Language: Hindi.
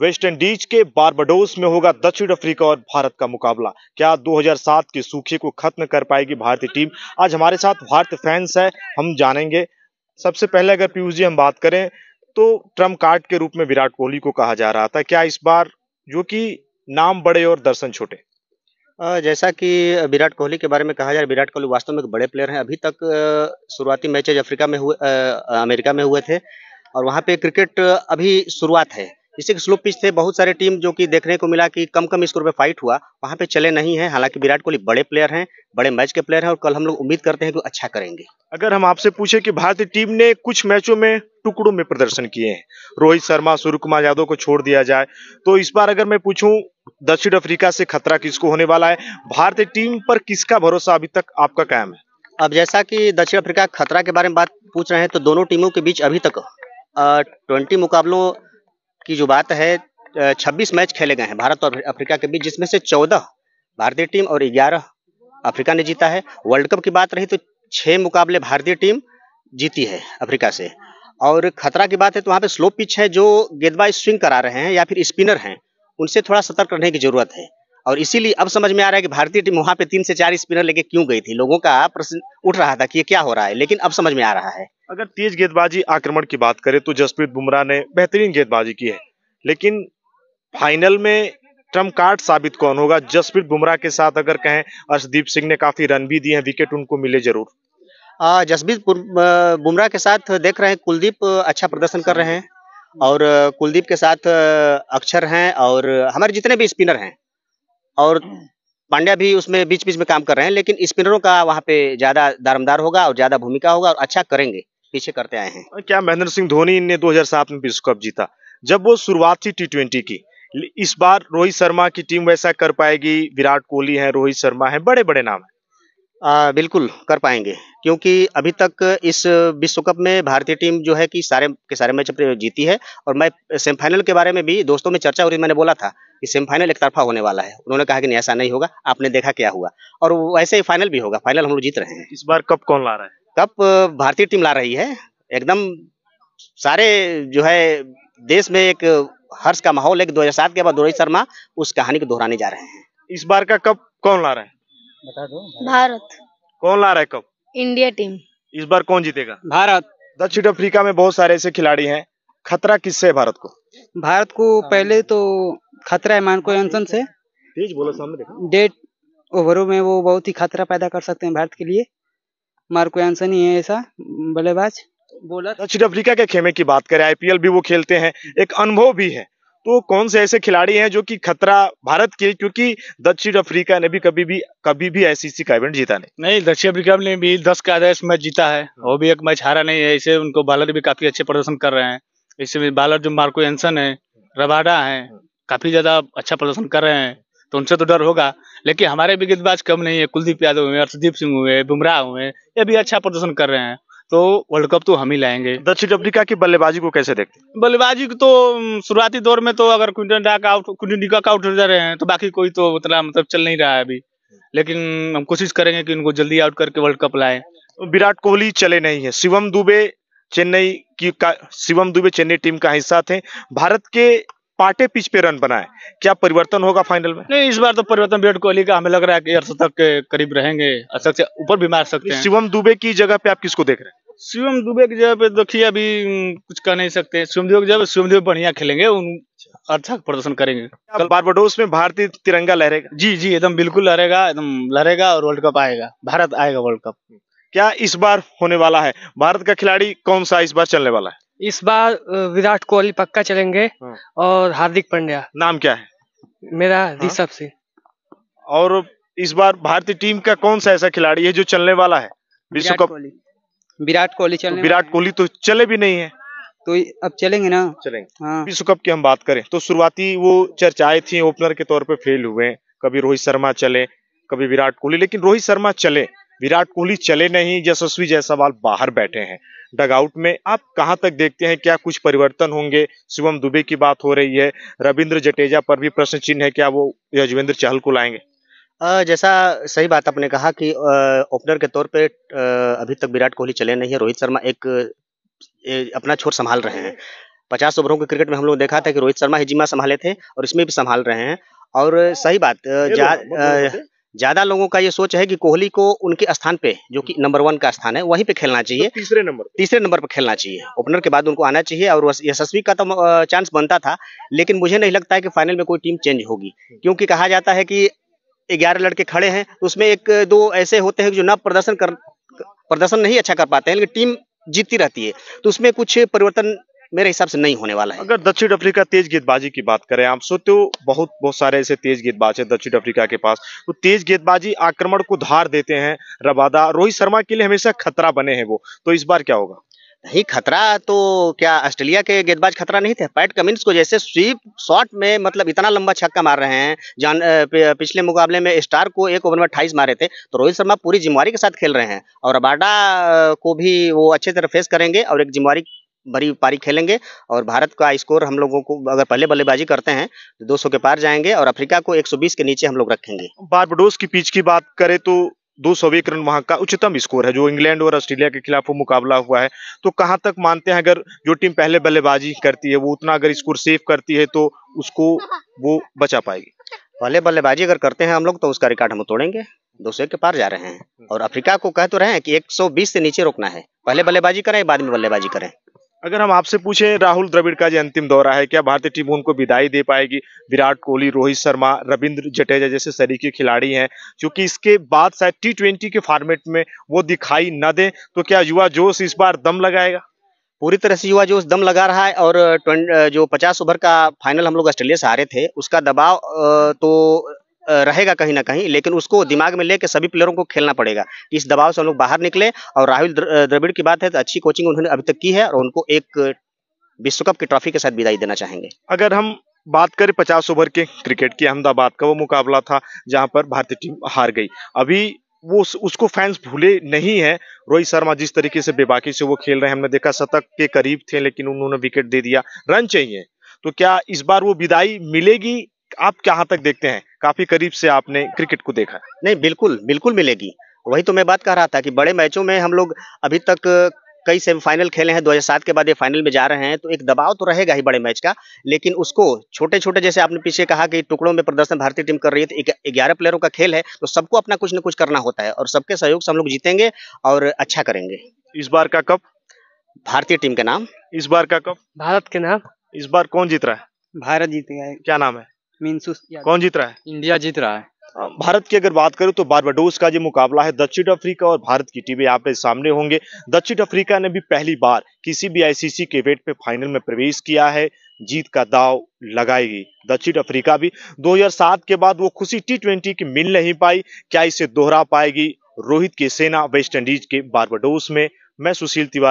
वेस्ट इंडीज के बारबाडोस में होगा दक्षिण अफ्रीका और भारत का मुकाबला क्या 2007 के सूखे को खत्म कर पाएगी भारतीय टीम आज हमारे साथ भारतीय फैंस है हम जानेंगे सबसे पहले अगर पीयूष जी हम बात करें तो ट्रम्प कार्ड के रूप में विराट कोहली को कहा जा रहा था क्या इस बार जो कि नाम बड़े और दर्शन छोटे जैसा कि विराट कोहली के बारे में कहा जाए विराट कोहली वास्तव में एक बड़े प्लेयर हैं अभी तक शुरुआती मैचेज अफ्रीका में हुए अमेरिका में हुए थे और वहाँ पे क्रिकेट अभी शुरुआत है जैसे कि स्लो पिच थे बहुत सारे टीम जो कि देखने को मिला कि कम कम स्कोर पे फाइट हुआ वहाँ पे चले नहीं है हालांकि विराट कोहली बड़े प्लेयर हैं बड़े मैच के प्लेयर हैं और कल हम लोग उम्मीद करते हैं कि अच्छा करेंगे अगर हम आपसे पूछे कि भारतीय टीम ने कुछ मैचों में टुकड़ों में प्रदर्शन किए हैं रोहित शर्मा सूर्य कुमार यादव को छोड़ दिया जाए तो इस बार अगर मैं पूछूँ दक्षिण अफ्रीका से खतरा किसको होने वाला है भारतीय टीम पर किसका भरोसा अभी तक आपका कायम है अब जैसा कि दक्षिण अफ्रीका खतरा के बारे में बात पूछ रहे हैं तो दोनों टीमों के बीच अभी तक ट्वेंटी मुकाबलों की जो बात है 26 मैच खेले गए हैं भारत और अफ्रीका के बीच जिसमें से 14 भारतीय टीम और 11 अफ्रीका ने जीता है वर्ल्ड कप की बात रही तो छः मुकाबले भारतीय टीम जीती है अफ्रीका से और खतरा की बात है तो वहाँ पे स्लो पिच है जो गेंदबाज स्विंग करा रहे हैं या फिर स्पिनर हैं उनसे थोड़ा सतर्क रहने की जरूरत है और इसीलिए अब समझ में आ रहा है कि भारतीय टीम वहां पे तीन से चार स्पिनर लेके क्यों गई थी लोगों का प्रश्न उठ रहा था कि ये क्या हो रहा है लेकिन अब समझ में आ रहा है अगर तेज गेंदबाजी आक्रमण की बात करें तो जसप्रीत बुमराह ने बेहतरीन गेंदबाजी की है लेकिन फाइनल में ट्रम कार्ड साबित कौन होगा जसप्रीत बुमराह के साथ अगर कहें अर्शदीप सिंह ने काफी रन भी दिए हैं विकेट उनको मिले जरूर जसप्रीत बुमराह के साथ देख रहे हैं कुलदीप अच्छा प्रदर्शन कर रहे हैं और कुलदीप के साथ अक्षर हैं और हमारे जितने भी स्पिनर हैं और पांड्या भी उसमें बीच बीच में काम कर रहे हैं लेकिन स्पिनरों का वहाँ पे ज्यादा दारमदार होगा और ज्यादा भूमिका होगा और अच्छा करेंगे पीछे करते आए हैं क्या महेंद्र सिंह धोनी ने दो में विश्व कप जीता जब वो शुरुआत थी टी की इस बार रोहित शर्मा की टीम वैसा कर पाएगी विराट कोहली है रोहित शर्मा है बड़े बड़े नाम है आ, बिल्कुल कर पाएंगे क्योंकि अभी तक इस विश्व कप में भारतीय टीम जो है कि सारे के सारे मैच जीती है और मैं सेमीफाइनल के बारे में भी दोस्तों में चर्चा हो रही मैंने बोला था कि सेमीफाइनल एक तरफा होने वाला है उन्होंने कहा कि नहीं ऐसा नहीं होगा आपने देखा क्या हुआ और वैसे ही फाइनल भी होगा फाइनल हम लोग जीत रहे हैं इस बार कप कौन ला रहा है कप भारतीय टीम ला रही है एकदम सारे जो है देश में एक हर्ष का माहौल है दो के बाद रोहित शर्मा उस कहानी को दोहराने जा रहे हैं इस बार का कप कौन ला रहा है बता दो भारत कौन ला रहा है कप इंडिया टीम इस बार कौन जीतेगा भारत दक्षिण अफ्रीका में बहुत सारे ऐसे खिलाड़ी हैं खतरा किससे है भारत को भारत को हाँ। पहले तो खतरा है मानको एंसन हाँ, से तेज सामने डेट ओवरों में वो बहुत ही खतरा पैदा कर सकते हैं भारत के लिए मार्को एंसन ही है ऐसा बल्लेबाज बोला दक्षिण अफ्रीका के खेमे की बात करें आईपीएल भी वो खेलते हैं एक अनुभव भी है तो कौन से ऐसे खिलाड़ी हैं जो कि खतरा भारत के क्योंकि दक्षिण अफ्रीका ने भी कभी भी कभी भी आईसीसी का इवेंट जीता नहीं नहीं दक्षिण अफ्रीका ने भी दस का दस मैच जीता है हाँ। वो भी एक मैच हारा नहीं है इसे उनको बॉलर भी काफी अच्छे प्रदर्शन कर रहे हैं इसमें बॉलर जो मार्को एंसन है रबाडा है हाँ। काफी ज्यादा अच्छा प्रदर्शन कर रहे हैं तो उनसे तो डर होगा लेकिन हमारे भी गेंदबाज कम नहीं है कुलदीप यादव हुए अर्षदीप सिंह हुए बुमराह हुए ये भी अच्छा प्रदर्शन कर रहे हैं तो वर्ल्ड कप तो हम ही लाएंगे दक्षिण अफ्रीका की बल्लेबाजी को कैसे देखते हैं बल्लेबाजी को तो शुरुआती दौर में तो अगर क्विंटन डाक का आउट क्विंटन डिका का आउट हो जा रहे हैं तो बाकी कोई तो उतना मतलब चल नहीं रहा है अभी लेकिन हम कोशिश करेंगे कि उनको जल्दी आउट करके वर्ल्ड कप लाए विराट कोहली चले नहीं है शिवम दुबे चेन्नई की शिवम दुबे चेन्नई टीम का हिस्सा थे भारत के पाटे पिच पे रन बनाए क्या परिवर्तन होगा फाइनल में नहीं इस बार तो परिवर्तन विराट कोहली का हमें लग रहा है की अर्थ करीब रहेंगे से अच्छा, अच्छा, ऊपर भी मार सकते हैं शिवम दुबे की जगह पे आप किसको देख रहे हैं शिवम दुबे की जगह पे देखिए अभी कुछ कह नहीं सकते शिवम दुबे की जगह शिवम दुबे बढ़िया खेलेंगे उन अच्छा प्रदर्शन करेंगे कल बारबाडोस में भारतीय तिरंगा लहरेगा जी जी एकदम बिल्कुल लहरेगा एकदम लहरेगा और वर्ल्ड कप आएगा भारत आएगा वर्ल्ड कप क्या इस बार होने वाला है भारत का खिलाड़ी कौन सा इस बार चलने वाला है इस बार विराट कोहली पक्का चलेंगे हाँ। और हार्दिक पांड्या नाम क्या है मेरा हाँ। ऋषभ सिंह और इस बार भारतीय टीम का कौन सा ऐसा खिलाड़ी है जो चलने वाला है विश्व कप विराट कोहली चल तो विराट कोहली तो चले भी नहीं है तो अब चलेंगे ना चलेंगे हाँ। विश्व कप की हम बात करें तो शुरुआती वो चर्चाएं थी ओपनर के तौर पे फेल हुए कभी रोहित शर्मा चले कभी विराट कोहली लेकिन रोहित शर्मा चले विराट कोहली चले नहीं यशस्वी जायसवाल बाहर बैठे हैं डगआउट में आप कहां तक देखते हैं क्या कुछ परिवर्तन होंगे शुभम दुबे की बात हो रही है रविंद्र जटेजा पर भी प्रश्न चिन्ह है क्या वो यजवेंद्र चहल को लाएंगे जैसा सही बात आपने कहा कि ओपनर के तौर पे अभी तक विराट कोहली चले नहीं है रोहित शर्मा एक अपना छोर संभाल रहे हैं पचास ओवरों के क्रिकेट में हम लोग देखा था कि रोहित शर्मा ही जिम्मा संभाले थे और इसमें भी संभाल रहे हैं और सही बात जा, ज्यादा लोगों का ये सोच है कि कोहली को उनके स्थान पे जो कि नंबर हम्म। वन का स्थान है वहीं पे खेलना चाहिए तो तीसरे नंबर तीसरे नंबर पर खेलना चाहिए ओपनर के बाद उनको आना चाहिए और यशस्वी का तो चांस बनता था लेकिन मुझे नहीं लगता है कि फाइनल में कोई टीम चेंज होगी हम्म। क्योंकि कहा जाता है कि ग्यारह लड़के खड़े हैं तो उसमें एक दो ऐसे होते हैं जो न प्रदर्शन कर प्रदर्शन नहीं अच्छा कर पाते हैं लेकिन टीम जीतती रहती है तो उसमें कुछ परिवर्तन मेरे हिसाब से नहीं होने वाला है अगर दक्षिण अफ्रीका तेज गेंदबाजी की बात करें आप सो तो बहुत बहुत सारे ऐसे तेज गेंदबाज है दक्षिण अफ्रीका के पास तो तेज गेंदबाजी आक्रमण को धार देते हैं रबादा रोहित शर्मा के लिए हमेशा खतरा बने हैं वो तो इस बार क्या होगा नहीं खतरा तो क्या ऑस्ट्रेलिया के गेंदबाज खतरा नहीं थे पैट कमिंस को जैसे स्वीप शॉट में मतलब इतना लंबा छक्का मार रहे हैं जान पिछले मुकाबले में स्टार को एक ओवर में अट्ठाईस मारे थे तो रोहित शर्मा पूरी जिम्मेवारी के साथ खेल रहे हैं और अबाडा को भी वो अच्छे तरह फेस करेंगे और एक जिम्मेवारी बड़ी पारी खेलेंगे और भारत का स्कोर हम लोगों को अगर पहले बल्लेबाजी करते हैं तो दो के पार जाएंगे और अफ्रीका को एक के नीचे हम लोग रखेंगे बारबडोस की पिच की बात करें तो दो सौ एक रन वहां का उच्चतम स्कोर है जो इंग्लैंड और ऑस्ट्रेलिया के खिलाफ वो मुकाबला हुआ है तो कहां तक मानते हैं अगर जो टीम पहले बल्लेबाजी करती है वो उतना अगर स्कोर सेव करती है तो उसको वो बचा पाएगी पहले बल्लेबाजी अगर करते हैं हम लोग तो उसका रिकॉर्ड हम तोड़ेंगे दो सौ के पार जा रहे हैं और अफ्रीका को कह तो रहे हैं कि एक से नीचे रोकना है पहले बल्लेबाजी करें बाद में बल्लेबाजी करें अगर हम आपसे पूछे राहुल द्रविड़ का जो अंतिम दौरा है क्या भारतीय टीम उनको विदाई दे पाएगी विराट कोहली रोहित शर्मा रविंद्र जडेजा जैसे शरीर के खिलाड़ी हैं क्योंकि इसके बाद शायद टी ट्वेंटी के फॉर्मेट में वो दिखाई न दे तो क्या युवा जोश इस बार दम लगाएगा पूरी तरह से युवा जोश दम लगा रहा है और जो पचास ओवर का फाइनल हम लोग ऑस्ट्रेलिया से हारे थे उसका दबाव तो रहेगा कहीं ना कहीं लेकिन उसको दिमाग में लेके सभी प्लेयरों को खेलना पड़ेगा इस दबाव से हम लोग बाहर निकले और राहुल द्रविड़ की बात है तो अच्छी कोचिंग उन्होंने अभी तक की है और उनको एक विश्व कप की ट्रॉफी के साथ विदाई देना चाहेंगे अगर हम बात करें पचास ओवर के क्रिकेट की अहमदाबाद का वो मुकाबला था जहां पर भारतीय टीम हार गई अभी वो उसको फैंस भूले नहीं है रोहित शर्मा जिस तरीके से बेबाकी से वो खेल रहे हैं हमने देखा शतक के करीब थे लेकिन उन्होंने विकेट दे दिया रन चाहिए तो क्या इस बार वो विदाई मिलेगी आप कहाँ तक देखते हैं काफी करीब से आपने क्रिकेट को देखा नहीं बिल्कुल बिल्कुल मिलेगी वही तो मैं बात कर रहा था कि बड़े मैचों में हम लोग अभी तक कई सेमीफाइनल खेले हैं 2007 के बाद ये फाइनल में जा रहे हैं तो एक दबाव तो रहेगा ही बड़े मैच का लेकिन उसको छोटे छोटे जैसे आपने पीछे कहा कि टुकड़ों में प्रदर्शन भारतीय टीम कर रही है तो ग्यारह प्लेयरों का खेल है तो सबको अपना कुछ ना कुछ करना होता है और सबके सहयोग से हम लोग जीतेंगे और अच्छा करेंगे इस बार का कप भारतीय टीम का नाम इस बार का कप भारत के नाम इस बार कौन जीत रहा है भारत जीत गया क्या नाम है मीन्स कौन जीत रहा है इंडिया जीत रहा है हाँ, भारत की अगर बात करें तो बारबाडोस का जो मुकाबला है दक्षिण अफ्रीका और भारत की टीमें यहाँ पे सामने होंगे दक्षिण अफ्रीका ने भी पहली बार किसी भी आईसीसी के वेट पे फाइनल में प्रवेश किया है जीत का दाव लगाएगी दक्षिण अफ्रीका भी 2007 के बाद वो खुशी टी ट्वेंटी की मिल नहीं पाई क्या इसे दोहरा पाएगी रोहित की सेना वेस्टइंडीज के बारबाडोस में मैं सुशील तिवारी